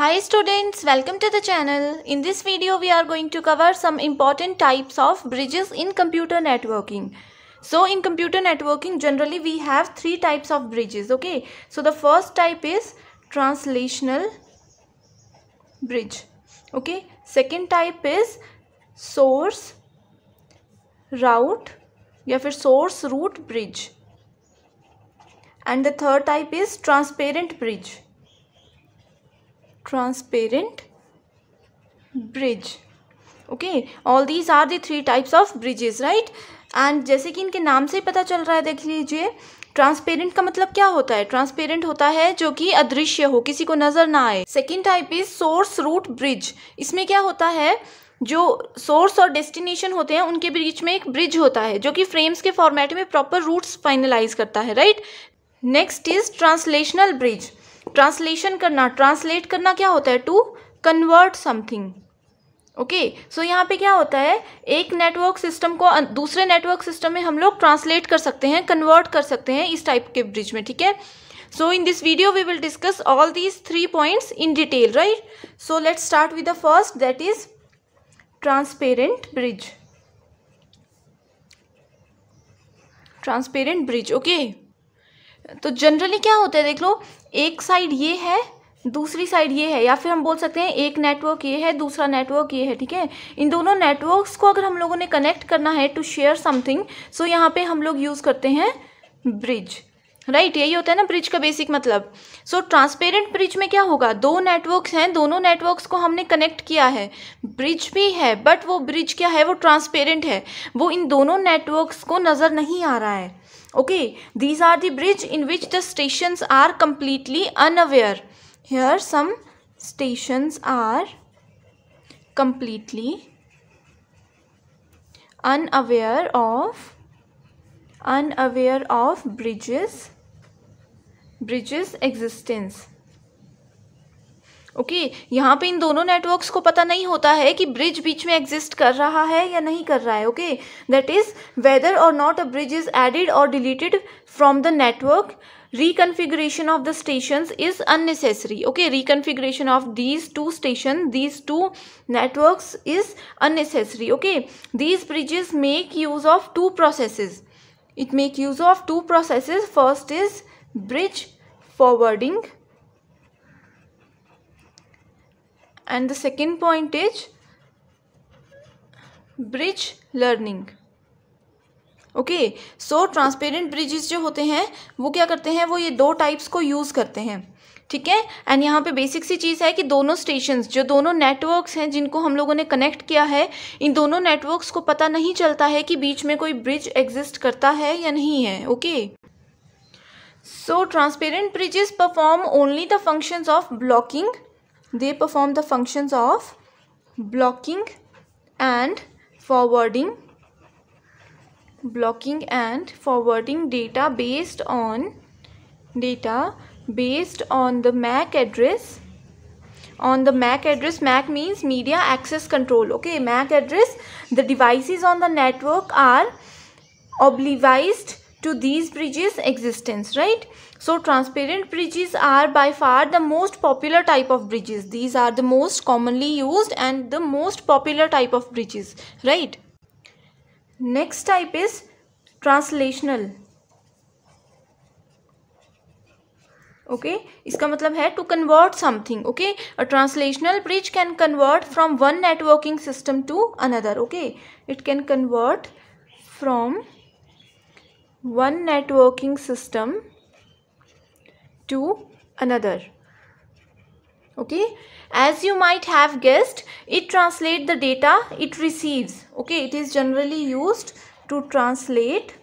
Hi students, welcome to the channel. In this video we are going to cover some important types of bridges in computer networking. So in computer networking generally we have three types of bridges okay. So the first type is translational bridge okay. Second type is source route या फिर source route bridge and the third type is transparent bridge. transparent bridge okay all these are the three types of bridges right and जैसे कि इनके नाम से ही पता चल रहा है देख लीजिए ट्रांसपेरेंट का मतलब क्या होता है ट्रांसपेरेंट होता है जो कि अदृश्य हो किसी को नजर ना आए second type is source route bridge इसमें क्या होता है जो सोर्स और डेस्टिनेशन होते हैं उनके बीच में एक ब्रिज होता है जो कि फ्रेम्स के फॉर्मेट में प्रॉपर रूट्स फाइनलाइज करता है right next is translational bridge translation करना ट्रांसलेट करना क्या होता है to convert something okay so यहाँ पे क्या होता है एक नेटवर्क सिस्टम को दूसरे नेटवर्क सिस्टम में हम लोग ट्रांसलेट कर सकते हैं कन्वर्ट कर सकते हैं इस टाइप के ब्रिज में ठीक है so in this video we will discuss all these three points in detail right so let start with the first that is transparent bridge transparent bridge okay तो जनरली क्या होता है देख लो एक साइड ये है दूसरी साइड ये है या फिर हम बोल सकते हैं एक नेटवर्क ये है दूसरा नेटवर्क ये है ठीक है इन दोनों नेटवर्क्स को अगर हम लोगों ने कनेक्ट करना है टू शेयर समथिंग सो यहाँ पे हम लोग यूज़ करते हैं ब्रिज राइट यही होता है ना ब्रिज का बेसिक मतलब सो ट्रांसपेरेंट ब्रिज में क्या होगा दो नेटवर्क्स हैं दोनों नेटवर्क्स को हमने कनेक्ट किया है ब्रिज भी है बट वो ब्रिज क्या है वो ट्रांसपेरेंट है वो इन दोनों नेटवर्क्स को नज़र नहीं आ रहा है okay these are the bridge in which the station are completely unaware here some station are completely of unaware of bridges bridges existence okay यहाँ पे इन दोनों नेटवर्क्स को पता नहीं होता है कि ब्रिज बीच में एग्जिस्ट कर रहा है या नहीं कर रहा है okay that is whether or not a bridge is added or deleted from the network reconfiguration of the station is unnecessary okay reconfiguration of these two station these two networks is unnecessary okay these bridges make use of two process it make use of two process first is bridge forwarding and the second point is bridge learning okay so transparent bridges जो होते हैं वो क्या करते हैं वो ये दो टाइप्स को यूज़ करते हैं ठीक है एंड यहाँ पे बेसिक सी चीज़ है कि दोनों स्टेशंस जो दोनों नेटवर्क्स हैं जिनको हम लोगों ने कनेक्ट किया है इन दोनों नेटवर्क्स को पता नहीं चलता है कि बीच में कोई ब्रिज एग्जिस्ट करता है या नहीं है okay So transparent bridges perform only the functions of blocking. They perform the functions of blocking and forwarding blocking and forwarding data based on data based on the MAC address on the MAC address MAC means media access control okay MAC address the devices on the network are oblivised to these bridges existence right so transparent bridges are by far the most popular type of bridges these are the most commonly used and the most popular type of bridges right next type is translational okay okay? इसका मतलब है to convert something okay a translational bridge can convert from one networking system to another okay it can convert from one networking system to another okay as you might have guessed it translate the data it receives okay it is generally used to translate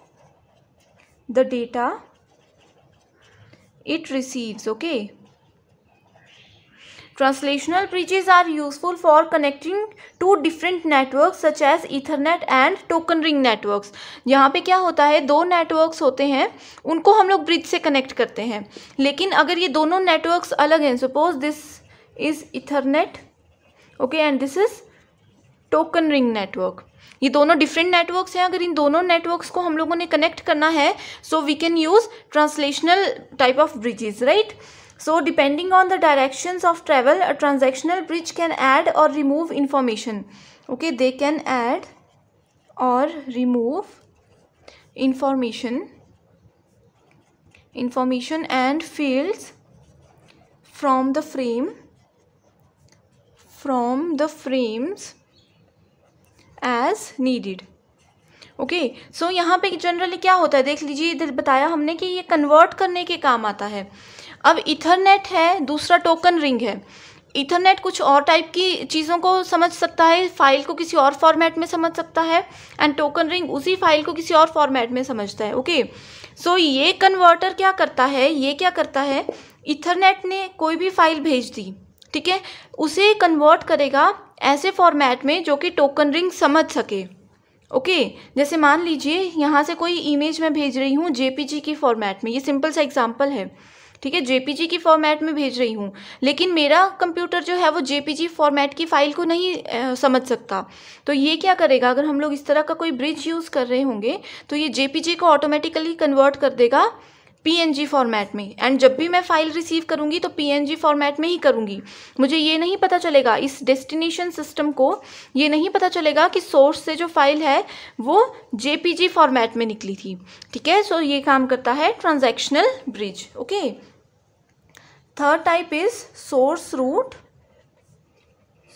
the data it receives okay Translational bridges are useful for connecting two different networks such as Ethernet and token ring networks. यहाँ पे क्या होता है दो networks होते हैं उनको हम लोग bridge से connect करते हैं लेकिन अगर ये दोनों networks अलग हैं suppose this is Ethernet okay and this is token ring network. ये दोनों डिफरेंट नेटवर्क्स हैं अगर इन दोनों नेटवर्क्स को हम लोगों ने कनेक्ट करना है so we can use translational type of bridges right So depending on the directions of travel, a transactional bridge can add or remove information. Okay, they can add or remove information information and fields from the frame from the frames as needed okay okay, so so यहाँ पे generally क्या होता है देख लीजिए इधर बताया हमने कि ये कन्वर्ट करने के काम आता है अब इथरनेट है दूसरा टोकन रिंग है इथरनेट कुछ और टाइप की चीज़ों को समझ सकता है फाइल को किसी और फॉर्मेट में समझ सकता है एंड टोकन रिंग उसी फाइल को किसी और फॉर्मेट में समझता है ओके सो so, ये कन्वर्टर क्या करता है ये क्या करता है इथरनेट ने कोई भी फाइल भेज दी ठीक है उसे कन्वर्ट करेगा ऐसे फॉर्मेट में जो कि टोकन रिंग समझ सके ओके okay, जैसे मान लीजिए यहाँ से कोई इमेज मैं भेज रही हूँ जेपीजी की फॉर्मेट में ये सिंपल सा एग्जांपल है ठीक है जेपीजी की फॉर्मेट में भेज रही हूँ लेकिन मेरा कंप्यूटर जो है वो जेपीजी फॉर्मेट की फ़ाइल को नहीं आ, समझ सकता तो ये क्या करेगा अगर हम लोग इस तरह का कोई ब्रिज यूज़ कर रहे होंगे तो ये जेपीजी को ऑटोमेटिकली कन्वर्ट कर देगा png फॉर्मेट में एंड जब भी मैं फ़ाइल रिसीव करूंगी तो png फॉर्मेट में ही करूंगी मुझे ये नहीं पता चलेगा इस डेस्टिनेशन सिस्टम को ये नहीं पता चलेगा कि सोर्स से जो फ़ाइल है वो जेपीजी फॉर्मेट में निकली थी ठीक है सो ये काम करता है transactional bridge okay third type is source route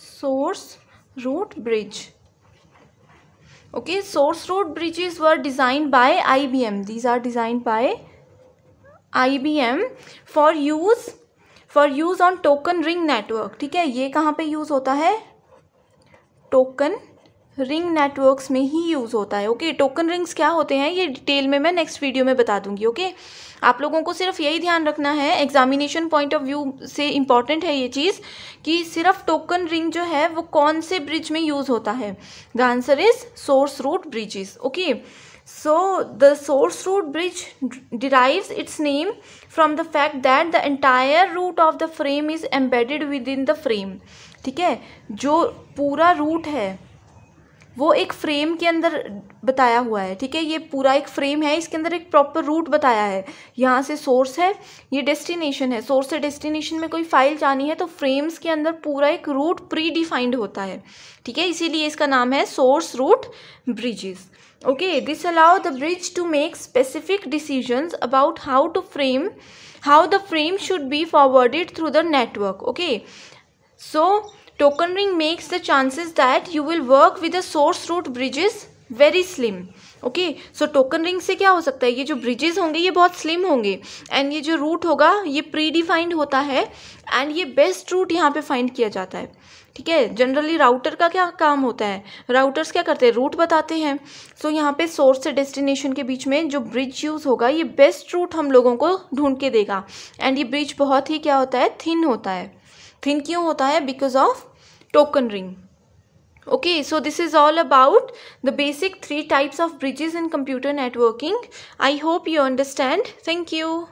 source route bridge okay source route bridges were design by I B M these are design by M for use for use on token ring network ठीक है ये कहाँ पे use होता है token ring networks में ही use होता है ओके टोकन रिंग्स क्या होते हैं ये डिटेल में मैं नेक्स्ट वीडियो में बता दूंगी ओके okay? आप लोगों को सिर्फ यही ध्यान रखना है एग्जामिनेशन पॉइंट ऑफ व्यू से इम्पॉर्टेंट है ये चीज़ कि सिर्फ टोकन रिंग जो है वो कौन से ब्रिज में यूज़ होता है the answer is source route bridges okay So the source root bridge derives its name from the fact that the entire root of the frame is embedded within the frame. ठीक है जो पूरा root है वो एक frame के अंदर बताया हुआ है ठीक है ये पूरा एक फ्रेम है इसके अंदर एक प्रॉपर रूट बताया है यहाँ से सोर्स है ये डेस्टिनेशन है सोर्स से डेस्टिनेशन में कोई फाइल जानी है तो फ्रेम्स के अंदर पूरा एक रूट प्री डिफाइंड होता है ठीक है इसीलिए इसका नाम है source route bridges okay this allow the bridge to make specific decisions about how to frame how the frame should be forwarded through the network okay so token ring makes the chances that you will work with the source route bridges very slim okay so token ring से क्या हो सकता है ये जो bridges होंगे ये बहुत स्लिम होंगे एंड ये जो रूट होगा ये प्री डिफाइंड होता है एंड ये बेस्ट रूट यहाँ पे फाइंड किया जाता है ठीक है जनरली राउटर का क्या काम होता है राउटर्स क्या करते हैं रूट बताते हैं सो so, यहाँ पे सोर्स से डेस्टिनेशन के बीच में जो ब्रिज यूज़ होगा ये बेस्ट रूट हम लोगों को ढूंढ के देगा एंड ये ब्रिज बहुत ही क्या होता है थिन होता है थिन क्यों होता है because of token ring okay so this is all about the basic three types of bridges in computer networking i hope you understand thank you